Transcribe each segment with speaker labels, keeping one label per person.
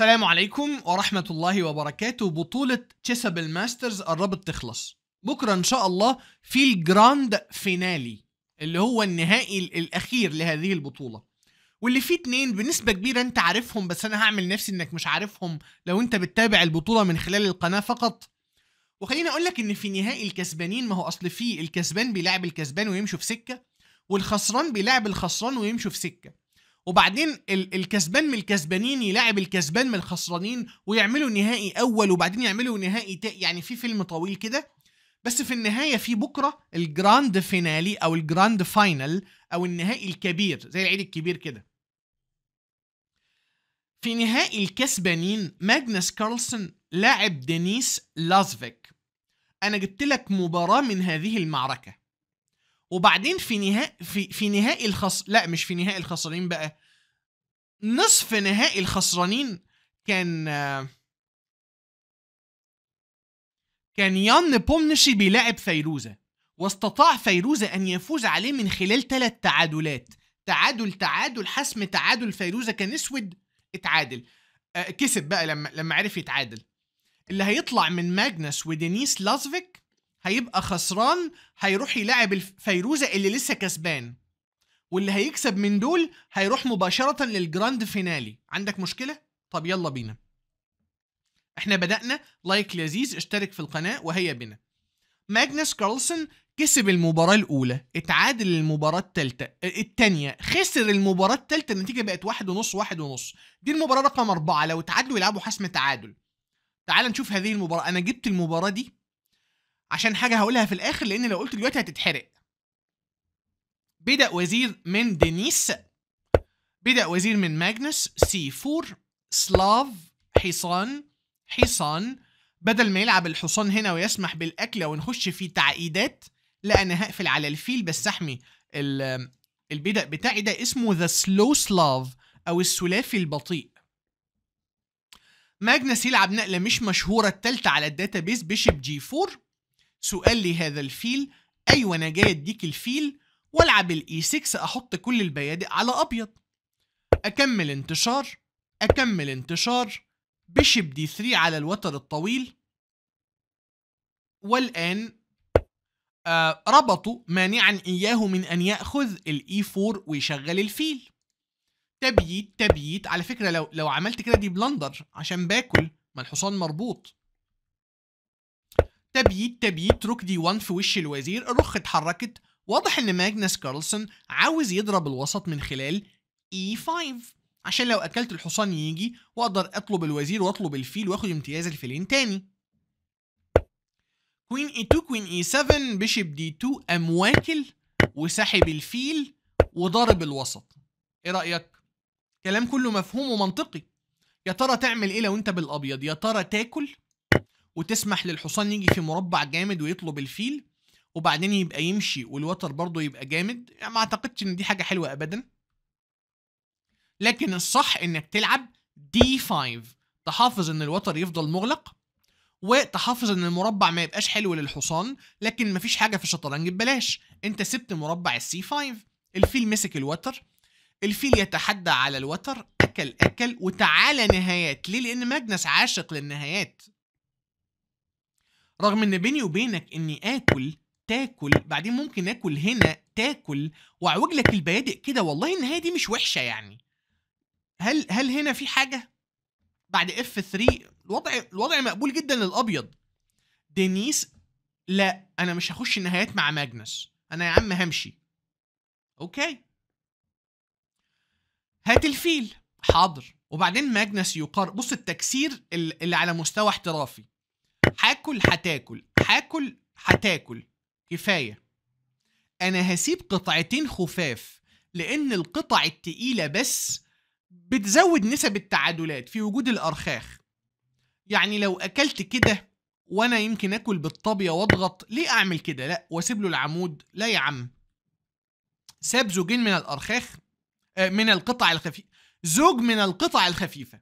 Speaker 1: السلام عليكم ورحمة الله وبركاته بطولة تشيسابل ماسترز قربت تخلص بكرة إن شاء الله في الجراند فينالي اللي هو النهائي الأخير لهذه البطولة واللي فيه اتنين بنسبة كبيرة انت عارفهم بس انا هعمل نفسي انك مش عارفهم لو انت بتتابع البطولة من خلال القناة فقط وخليني لك ان في نهائي الكسبانين ما هو اصل فيه الكسبان بيلاعب الكسبان ويمشوا في سكة والخسران بيلاعب الخسران ويمشوا في سكة وبعدين الكسبان من الكسبانين يلاعب الكسبان من الخسرانين ويعملوا نهائي اول وبعدين يعملوا نهائي تا يعني في فيلم طويل كده بس في النهايه في بكره الجراند فينالي او الجراند فاينل او النهائي الكبير زي العيد الكبير كده في نهائي الكسبانين ماجنس كارلسون لاعب دينيس لازفيك انا جبت لك مباراه من هذه المعركه وبعدين في نهائي في, في نهائي الخص لا مش في نهائي الخسرانين بقى نصف نهائي الخسرانين كان كان يان بومنشي بيلاعب فيروزة واستطاع فيروزة أن يفوز عليه من خلال ثلاث تعادلات تعادل تعادل حسم تعادل فيروزة كان اسود اتعادل آه، كسب بقى لما لما عرف يتعادل اللي هيطلع من ماجنس ودينيس لازفيك هيبقى خسران هيروح يلعب الفيروزه اللي لسه كسبان واللي هيكسب من دول هيروح مباشره للجراند فينالي عندك مشكله طب يلا بينا احنا بدانا لايك لذيذ اشترك في القناه وهيا بنا ماجنس كارلسون كسب المباراه الاولى اتعادل المباراه الثالثه آه، الثانيه خسر المباراه الثالثه النتيجه بقت واحد ونص واحد ونص دي المباراه رقم أربعة لو اتعادلوا يلعبوا حسم تعادل تعال نشوف هذه المباراه انا جبت المباراه دي عشان حاجه هقولها في الاخر لان لو قلت دلوقتي هتتحرق بدا وزير من دينيس بدا وزير من ماجنس 4 سلاف حصان حصان بدل ما يلعب الحصان هنا ويسمح بالاكله ونخش في تعقيدات لا انا هقفل على الفيل بس احمي البدأ بتاعي ده اسمه ذا سلو سلاف او السلافي البطيء ماجنس يلعب نقله مش مشهوره التالتة على الداتابيس بيشب جي 4 سؤال لهذا الفيل ايوه انا جاي اديك الفيل والعب الاي 6 e احط كل البيادق على ابيض اكمل انتشار اكمل انتشار بشب دي 3 على الوتر الطويل والان آه ربطوا مانعا اياه من ان ياخذ الاي 4 e ويشغل الفيل تبييت تبييت على فكره لو لو عملت كده دي بلندر عشان باكل ما الحصان مربوط تبييت تبييت روك دي 1 في وش الوزير الرخ اتحركت واضح ان ماجنس كارلسون عاوز يضرب الوسط من خلال اي e 5 عشان لو اكلت الحصان يجي واقدر اطلب الوزير واطلب الفيل واخد امتياز الفيلين تاني كوين اي 2 كوين اي 7 بيشب دي 2 قام واكل وساحب الفيل وضارب الوسط ايه رايك كلام كله مفهوم ومنطقي يا ترى تعمل ايه لو انت بالابيض يا ترى تاكل وتسمح للحصان يجي في مربع جامد ويطلب الفيل وبعدين يبقى يمشي والوتر برضه يبقى جامد يعني ما اعتقدش ان دي حاجه حلوه ابدا لكن الصح انك تلعب دي 5 تحافظ ان الوتر يفضل مغلق وتحافظ ان المربع ما يبقاش حلو للحصان لكن مفيش حاجه في الشطرنج ببلاش انت سبت مربع السي 5 الفيل مسك الوتر الفيل يتحدى على الوتر اكل اكل وتعالى نهايات ليه لان ماجنس عاشق للنهايات رغم ان بيني وبينك اني اكل تاكل بعدين ممكن اكل هنا تاكل واعوج لك البيادق كده والله النهايه دي مش وحشه يعني هل هل هنا في حاجه بعد اف 3 الوضع الوضع مقبول جدا للابيض دينيس لا انا مش هخش النهايات مع ماجنس انا يا عم همشي اوكي هات الفيل حاضر وبعدين ماجنس يقار بص التكسير اللي على مستوى احترافي هاكل هتاكل هاكل هتاكل كفايه انا هسيب قطعتين خفاف لان القطع التقيله بس بتزود نسب التعادلات في وجود الارخاخ يعني لو اكلت كده وانا يمكن اكل بالطابيه واضغط ليه اعمل كده لا واسيب له العمود لا يا عم ساب زوجين من الارخاخ آه، من القطع الخفيفه زوج من القطع الخفيفه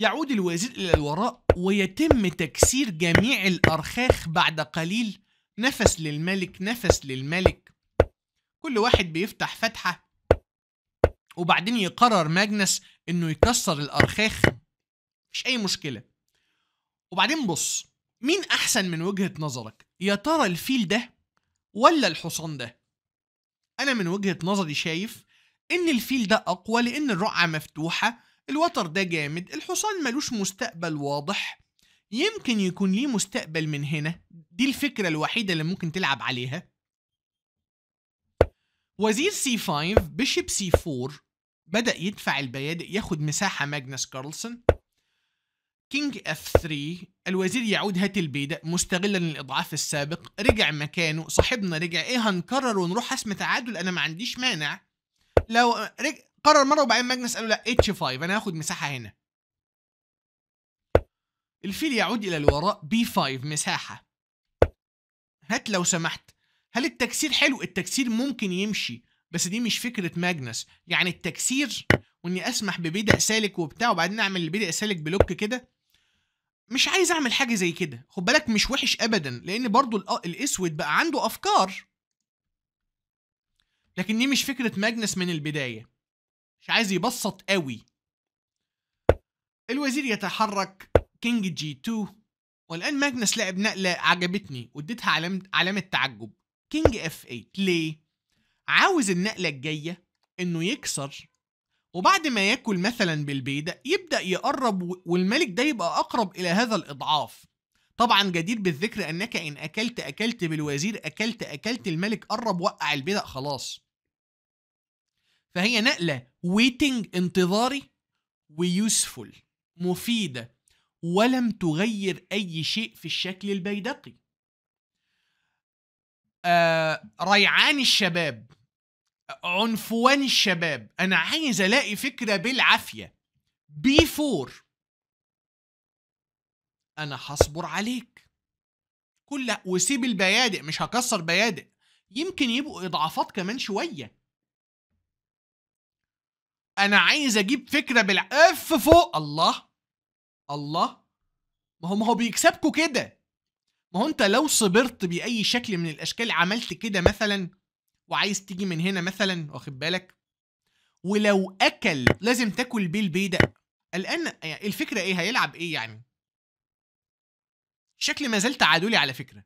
Speaker 1: يعود الوزير إلى الوراء ويتم تكسير جميع الأرخاخ بعد قليل نفس للملك نفس للملك كل واحد بيفتح فتحة وبعدين يقرر ماجنس إنه يكسر الأرخاخ مش أي مشكلة وبعدين بص مين أحسن من وجهة نظرك يا ترى الفيل ده ولا الحصان ده أنا من وجهة نظري شايف إن الفيل ده أقوى لأن الرقعة مفتوحة الوتر ده جامد الحصان ملوش مستقبل واضح يمكن يكون ليه مستقبل من هنا دي الفكرة الوحيدة اللي ممكن تلعب عليها وزير سي 5 بيشب سي 4 بدأ يدفع البيادق ياخد مساحة ماجنس كارلسون كينج اف 3 الوزير يعود هات البيدق مستغلا الاضعاف السابق رجع مكانه صاحبنا رجع ايه هنكرر ونروح حسم تعادل انا ما عنديش مانع لو رج... قرر مره وبعدين ماجنس قالوا لا اتش 5 انا هاخد مساحه هنا الفيل يعود الى الوراء بي 5 مساحه هات لو سمحت هل التكسير حلو التكسير ممكن يمشي بس دي مش فكره ماجنس يعني التكسير واني اسمح ببدء سالك وبتاع وبعدين اعمل البدء سالك بلوك كده مش عايز اعمل حاجه زي كده خد بالك مش وحش ابدا لان برضو آه، الاسود بقى عنده افكار لكن دي مش فكره ماجنس من البدايه مش عايز يبسط قوي الوزير يتحرك كينج جي 2 والان ماجنس لعب نقله عجبتني واديتها علامه علامه تعجب كينج اف 8 ليه عاوز النقله الجايه انه يكسر وبعد ما ياكل مثلا بالبيده يبدا يقرب والملك ده يبقى اقرب الى هذا الاضعاف طبعا جدير بالذكر انك ان اكلت اكلت بالوزير اكلت اكلت الملك قرب وقع البيدق خلاص فهي نقله ويتنج انتظاري ويوسفول مفيده ولم تغير اي شيء في الشكل البيدقي آه ريعان الشباب عنفوان الشباب انا عايز الاقي فكره بالعافيه بي فور انا هصبر عليك كل وسيب البيادق مش هكسر بيادق يمكن يبقوا اضعافات كمان شويه انا عايز اجيب فكره بالاف فوق الله الله ما هو ما هو بيكسبكوا كده ما هو انت لو صبرت باي شكل من الاشكال عملت كده مثلا وعايز تيجي من هنا مثلا واخد بالك ولو اكل لازم تاكل بيه البيدق الان الفكره ايه هيلعب ايه يعني شكل ما زلت عدولي على فكره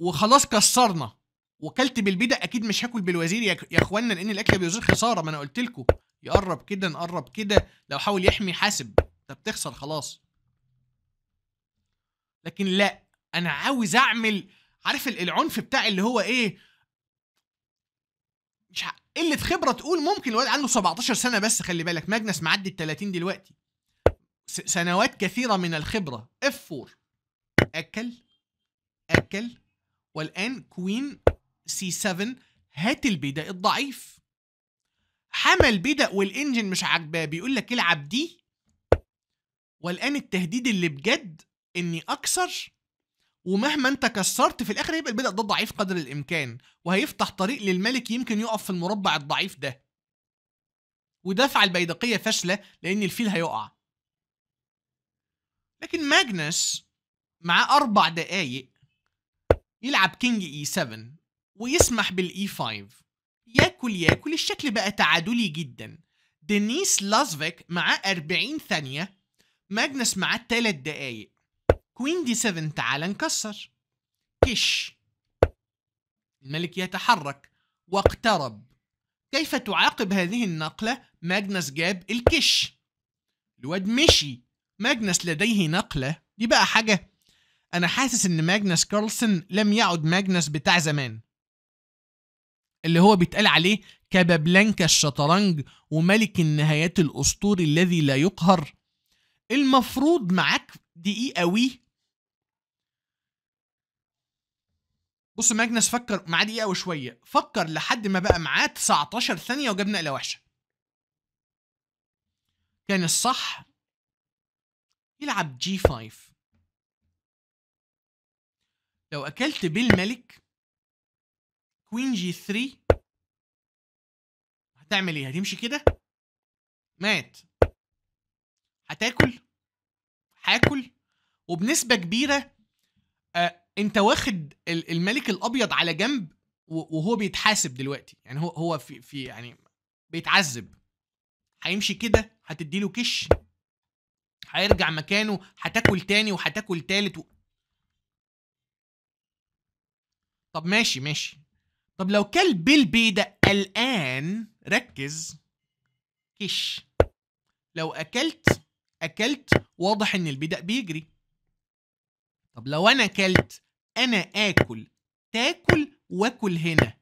Speaker 1: وخلاص كسرنا وكلت بالبيدة اكيد مش هاكل بالوزير يا اخوانا لان الاكل بالوزير خساره ما انا قلت لكم يقرب كده نقرب كده لو حاول يحمي حاسب انت بتخسر خلاص لكن لا انا عاوز اعمل عارف العنف بتاع اللي هو ايه مش قله خبره تقول ممكن الواد عنده 17 سنه بس خلي بالك ماجنس معدي ال 30 دلوقتي سنوات كثيره من الخبره اف 4 اكل اكل والان كوين سي 7 هات البيدق الضعيف حمل البيدق والانجن مش عاجباه بيقول لك العب دي والان التهديد اللي بجد اني اكسر ومهما انت كسرت في الاخر هيبقى البدء ده ضعيف قدر الامكان وهيفتح طريق للملك يمكن يقف في المربع الضعيف ده ودفع البيدقيه فاشله لان الفيل هيقع لكن ماجنس معاه اربع دقايق يلعب كينج اي 7 ويسمح بالاي 5 ياكل ياكل الشكل بقى تعادلي جدا دينيس لازفيك معاه 40 ثانية ماجنس معاه 3 دقايق كوين دي 7 تعالى نكسر كش الملك يتحرك واقترب كيف تعاقب هذه النقلة ماجنس جاب الكش الواد مشي ماجنس لديه نقلة دي بقى حاجة أنا حاسس إن ماجنس كارلسون لم يعد ماجنس بتاع زمان اللي هو بيتقال عليه كابابلانكا الشطرنج وملك النهايات الأسطوري الذي لا يقهر المفروض معاك دقيقة وي بص ماجنس فكر معاه دقيقة وشوية فكر لحد ما بقى معاه 19 ثانية وجاب نقلة وحشة كان الصح يلعب جي 5 لو أكلت بالملك كوين جي 3 هتعمل ايه هتمشي كده مات هتاكل هاكل وبنسبه كبيره آه انت واخد الملك الابيض على جنب وهو بيتحاسب دلوقتي يعني هو هو في في يعني بيتعذب هيمشي كده هتديله كش هيرجع مكانه هتاكل تاني وهتاكل تالت و... طب ماشي ماشي طب لو كلب ده الآن ركز كش لو أكلت أكلت واضح إن البدأ بيجري طب لو أنا أكلت أنا آكل تاكل وأكل هنا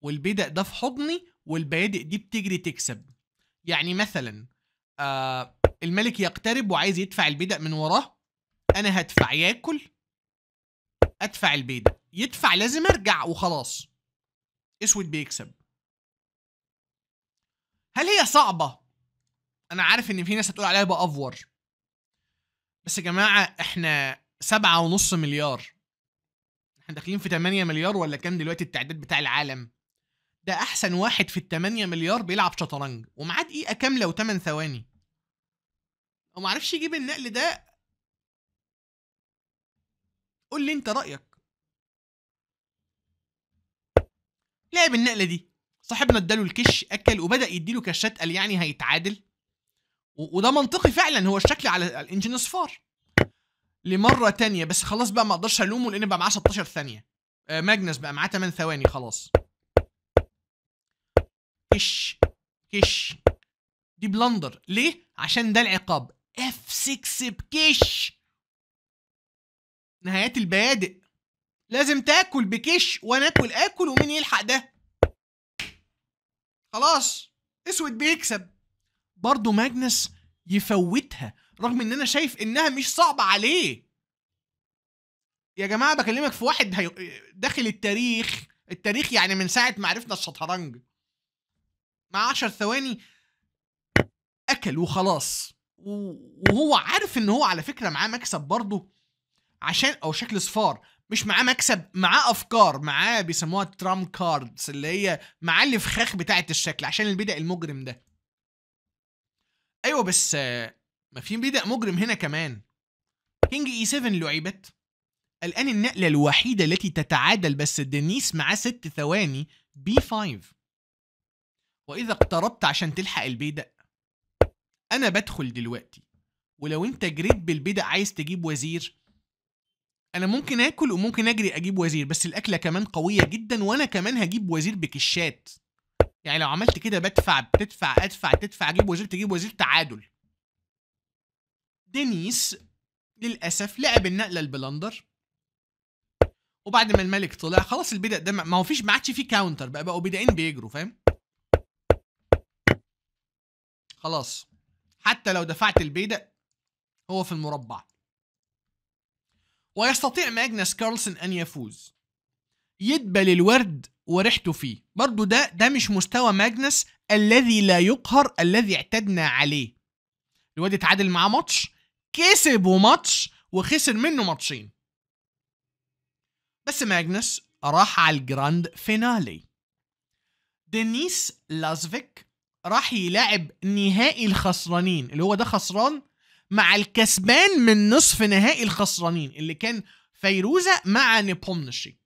Speaker 1: والبدأ ده في حضني والبيادق دي بتجري تكسب يعني مثلا آه الملك يقترب وعايز يدفع البدأ من وراه أنا هدفع ياكل ادفع البيضة يدفع لازم ارجع وخلاص اسود بيكسب هل هي صعبة؟ انا عارف ان في ناس هتقول عليها بافور بس يا جماعة احنا سبعة ونص مليار احنا داخلين في 8 مليار ولا كام دلوقتي التعداد بتاع العالم ده احسن واحد في ال 8 مليار بيلعب شطرنج ومعاه دقيقة كاملة و8 ثواني عرفش يجيب النقل ده قول لي انت رايك لعب النقله دي صاحبنا اداله الكش اكل وبدا يديله كشات قال يعني هيتعادل وده منطقي فعلا هو الشكل على الانجن صفار لمره تانية بس خلاص بقى ما اقدرش الومه لان بقى معاه 16 ثانيه آه ماجنس بقى معاه 8 ثواني خلاص كش كش دي بلندر ليه عشان ده العقاب اف 6 بكش نهايات البادئ لازم تاكل بكش وانا اكل اكل ومين يلحق ده خلاص اسود بيكسب برضه ماجنس يفوتها رغم ان انا شايف انها مش صعبه عليه يا جماعه بكلمك في واحد داخل التاريخ التاريخ يعني من ساعه ما عرفنا الشطرنج مع 10 ثواني اكل وخلاص وهو عارف ان هو على فكره معاه مكسب برضه عشان او شكل صفار مش معاه مكسب معاه افكار معاه بيسموها ترام كاردز اللي هي معاه الفخاخ بتاعه الشكل عشان البدأ المجرم ده ايوه بس ما في بدأ مجرم هنا كمان كينج اي 7 لعبت الان النقله الوحيده التي تتعادل بس دينيس معاه ست ثواني بي 5 واذا اقتربت عشان تلحق البيدق انا بدخل دلوقتي ولو انت جريت بالبدق عايز تجيب وزير انا ممكن اكل وممكن اجري اجيب وزير بس الاكله كمان قويه جدا وانا كمان هجيب وزير بكشات يعني لو عملت كده بدفع بتدفع ادفع تدفع اجيب وزير تجيب وزير تعادل دينيس للاسف لعب النقله البلندر وبعد ما الملك طلع خلاص البدء ده ما هو فيش ما عادش فيه كاونتر بقى بقوا بدائين بيجروا فاهم خلاص حتى لو دفعت البيدق هو في المربع ويستطيع ماجنس كارلسن أن يفوز يدبل الورد وريحته فيه برضو ده ده مش مستوى ماجنس الذي لا يقهر الذي اعتدنا عليه الواد اتعادل معاه ماتش كسبه ماتش وخسر منه ماتشين بس ماجنس راح على الجراند فينالي دينيس لازفيك راح يلعب نهائي الخسرانين اللي هو ده خسران مع الكسبان من نصف نهائي الخسرانين اللي كان فيروزة مع نيبومنشي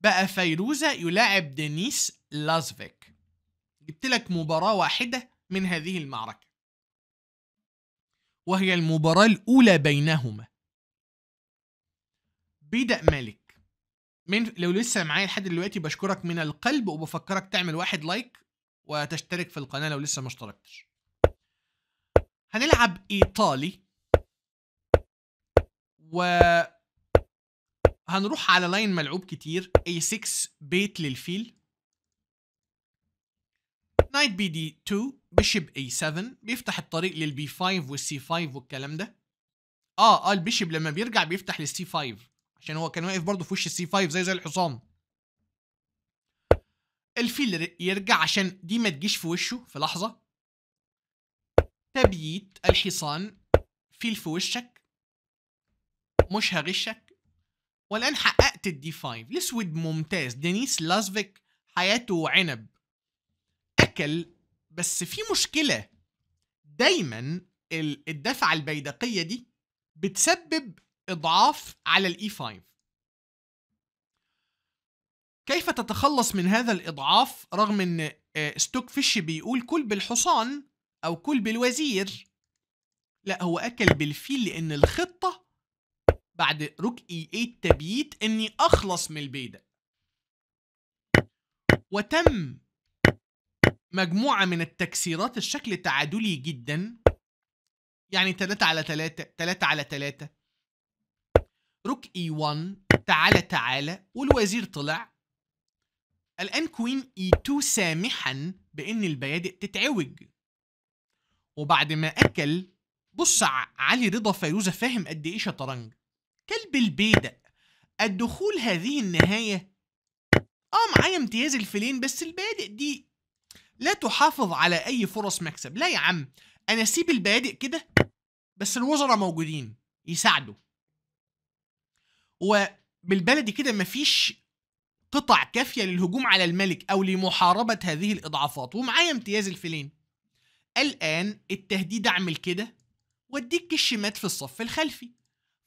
Speaker 1: بقى فيروزة يلاعب دينيس لازفيك جبت لك مباراة واحدة من هذه المعركة وهي المباراة الأولى بينهما بدأ مالك من لو لسه معايا لحد دلوقتي بشكرك من القلب وبفكرك تعمل واحد لايك وتشترك في القناة لو لسه ما اشتركتش هنلعب ايطالي و هنروح على لاين ملعوب كتير a6 بيت للفيل نايت بي دي 2 بيشب اي 7 بيفتح الطريق للبي 5 والسي 5 والكلام ده اه اه البيشب لما بيرجع بيفتح للسي 5 عشان هو كان واقف برضه في وش السي 5 زي زي الحصان الفيل يرجع عشان دي ما تجيش في وشه في لحظه تبييت الحصان في الفوشك مش هغشك والآن حققت الدي 5 الأسود ممتاز دينيس لازفيك حياته عنب أكل بس في مشكلة دايما الدفعة البيدقية دي بتسبب إضعاف على الإي 5 e كيف تتخلص من هذا الإضعاف رغم أن آه، ستوك فيش بيقول كل بالحصان او كل بالوزير لا هو اكل بالفيل لان الخطه بعد ركئي 8 إيه تبييت اني اخلص من البيدق وتم مجموعه من التكسيرات الشكل تعادلي جدا يعني 3 على 3 3 على 3 روك اي 1 تعالى تعالى والوزير طلع الان كوين اي 2 سامحا بان البيادق تتعوج وبعد ما اكل بص علي رضا فيروزة فاهم قد ايه شطرنج كلب البيدا الدخول هذه النهاية اه معايا امتياز الفلين بس البادئ دي لا تحافظ على اي فرص مكسب لا يا عم انا سيب البادئ كده بس الوزراء موجودين يساعدوا وبالبلدي كده مفيش قطع كافية للهجوم على الملك او لمحاربة هذه الاضعافات ومعايا امتياز الفلين الآن التهديد أعمل كده وأديك الشمات في الصف الخلفي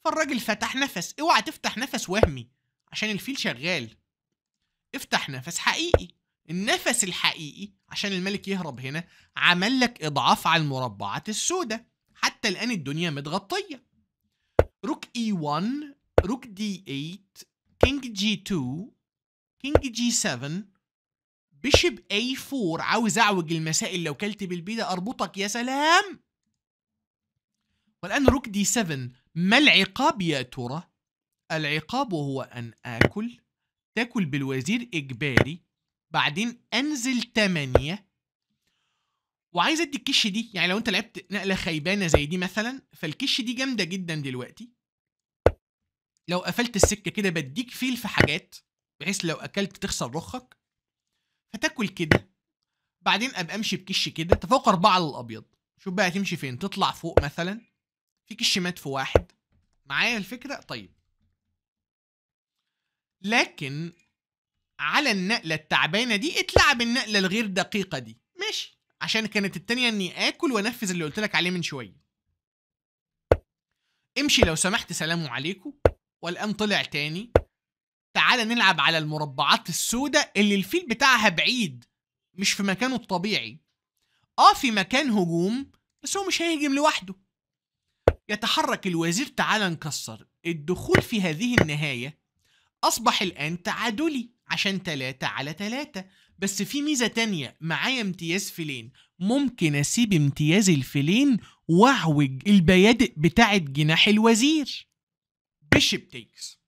Speaker 1: فالراجل فتح نفس اوعى تفتح نفس وهمي عشان الفيل شغال افتح نفس حقيقي النفس الحقيقي عشان الملك يهرب هنا عمل لك إضعاف على المربعات السوداء حتى الآن الدنيا متغطية روك E1 روك D8 كينج G2 كينج G7 بيشب اي 4 عاوز اعوج المسائل لو كلت بالبيدة اربطك يا سلام والان روك دي 7 ما العقاب يا ترى العقاب هو ان اكل تاكل بالوزير اجباري بعدين انزل 8 وعايز ادي الكش دي يعني لو انت لعبت نقله خيبانه زي دي مثلا فالكش دي جامده جدا دلوقتي لو قفلت السكه كده بديك فيل في حاجات بحيث لو اكلت تخسر رخك هتاكل كده بعدين ابقى امشي بكش كده تفوق اربعه على الابيض شوف بقى هتمشي فين تطلع فوق مثلا في كش مات في واحد معايا الفكره طيب لكن على النقله التعبانه دي اتلعب النقله الغير دقيقه دي ماشي عشان كانت التانيه اني اكل وانفذ اللي قلت لك عليه من شويه امشي لو سمحت سلام عليكم والان طلع تاني تعال نلعب على المربعات السوداء اللي الفيل بتاعها بعيد مش في مكانه الطبيعي اه في مكان هجوم بس هو مش هيهجم لوحده يتحرك الوزير تعالى نكسر الدخول في هذه النهاية أصبح الآن تعادلي عشان تلاتة على تلاتة بس في ميزة تانية معايا امتياز فيلين ممكن أسيب امتياز الفيلين وأعوج البيادق بتاعة جناح الوزير بيشب تيكس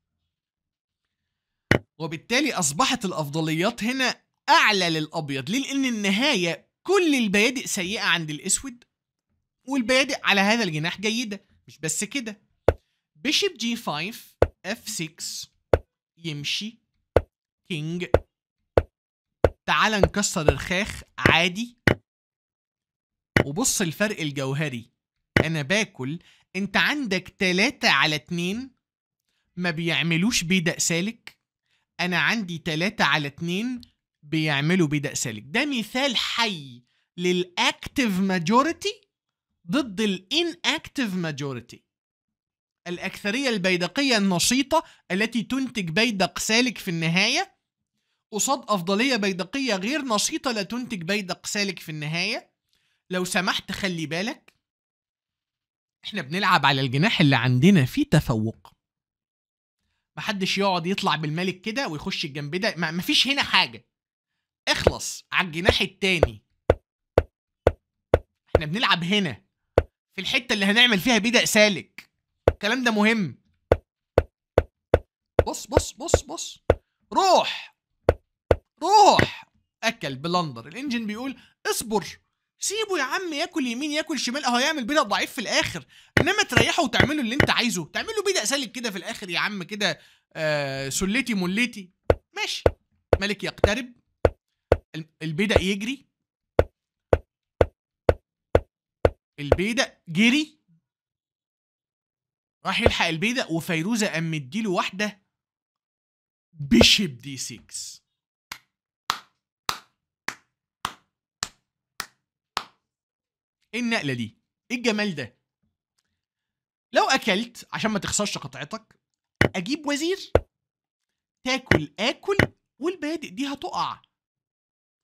Speaker 1: وبالتالي أصبحت الأفضليات هنا أعلى للأبيض ليه؟ لأن النهاية كل البيادق سيئة عند الأسود والبيادق على هذا الجناح جيدة مش بس كده بيشب جي 5 اف 6 يمشي كينج تعال نكسر الخاخ عادي وبص الفرق الجوهري انا باكل انت عندك 3 على 2 ما بيعملوش بيدق سالك انا عندي 3 على 2 بيعملوا بيه سالك ده مثال حي للاكتف ماجوريتي ضد الاناكتف ماجوريتي الأكثرية البيدقية النشيطة التي تنتج بيدق سالك في النهاية قصاد أفضلية بيدقية غير نشيطة لا تنتج بيدق سالك في النهاية لو سمحت خلي بالك احنا بنلعب على الجناح اللي عندنا فيه تفوق محدش يقعد يطلع بالملك كده ويخش الجنب ده مفيش هنا حاجه اخلص على الجناح التاني احنا بنلعب هنا في الحته اللي هنعمل فيها بدأ سالك الكلام ده مهم بص بص بص بص روح روح اكل بلندر الانجن بيقول اصبر سيبه يا عم ياكل يمين ياكل شمال اهو هيعمل بيضه ضعيف في الاخر انما تريحه وتعمله اللي انت عايزه تعمله بيضه سالك كده في الاخر يا عم كده آه سلتي ملتي ماشي ملك يقترب البيدق يجري البيدق جري راح يلحق البيدق وفيروزه قام مديله واحده بيشب دي 6 ايه النقله دي ايه الجمال ده لو اكلت عشان ما تخسرش قطعتك اجيب وزير تاكل اكل والبادئ دي هتقع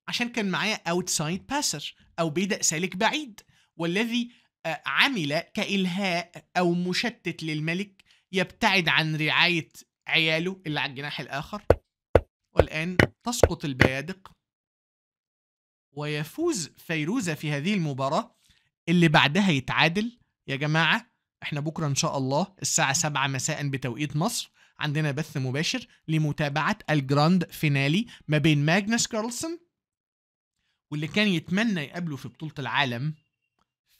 Speaker 1: عشان كان معايا اوتسايد باسر او بيدا سالك بعيد والذي آه، عمل كالهاء او مشتت للملك يبتعد عن رعايه عياله اللي على الجناح الاخر والان تسقط البيادق ويفوز فيروز في هذه المباراه اللي بعدها يتعادل يا جماعه احنا بكره ان شاء الله الساعه 7 مساء بتوقيت مصر عندنا بث مباشر لمتابعه الجراند فينالي ما بين ماجنس كارلسون واللي كان يتمنى يقابله في بطوله العالم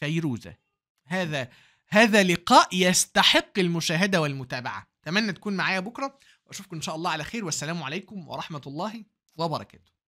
Speaker 1: فيروزه هذا هذا لقاء يستحق المشاهده والمتابعه اتمنى تكون معايا بكره واشوفكم ان شاء الله على خير والسلام عليكم ورحمه الله وبركاته